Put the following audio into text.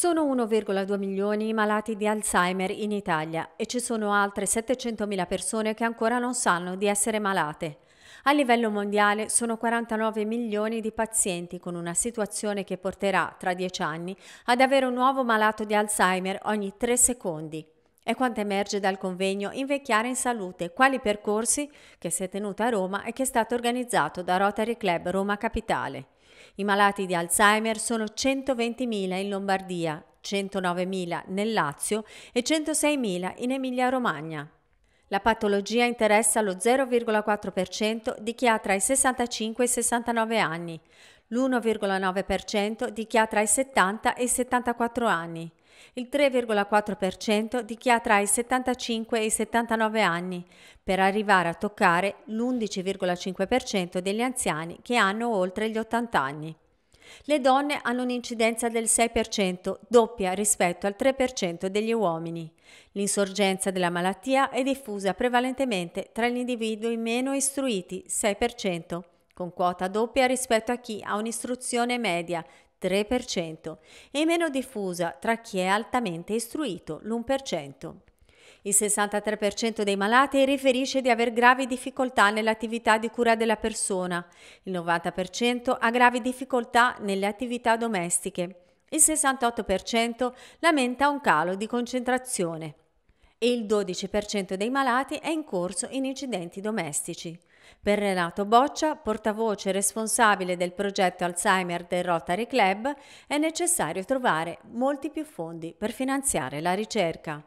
Sono 1,2 milioni i malati di Alzheimer in Italia e ci sono altre 700 mila persone che ancora non sanno di essere malate. A livello mondiale sono 49 milioni di pazienti con una situazione che porterà tra 10 anni ad avere un nuovo malato di Alzheimer ogni 3 secondi. È quanto emerge dal convegno Invecchiare in salute, quali percorsi che si è tenuto a Roma e che è stato organizzato da Rotary Club Roma Capitale. I malati di Alzheimer sono 120.000 in Lombardia, 109.000 nel Lazio e 106.000 in Emilia-Romagna. La patologia interessa lo 0,4% di chi ha tra i 65 e i 69 anni, l'1,9% di chi ha tra i 70 e i 74 anni, il 3,4% di chi ha tra i 75 e i 79 anni, per arrivare a toccare l'11,5% degli anziani che hanno oltre gli 80 anni. Le donne hanno un'incidenza del 6%, doppia rispetto al 3% degli uomini. L'insorgenza della malattia è diffusa prevalentemente tra gli individui meno istruiti, 6%, con quota doppia rispetto a chi ha un'istruzione media, 3% e meno diffusa tra chi è altamente istruito, l'1%. Il 63% dei malati riferisce di avere gravi difficoltà nell'attività di cura della persona, il 90% ha gravi difficoltà nelle attività domestiche, il 68% lamenta un calo di concentrazione e il 12% dei malati è in corso in incidenti domestici. Per Renato Boccia, portavoce responsabile del progetto Alzheimer del Rotary Club, è necessario trovare molti più fondi per finanziare la ricerca.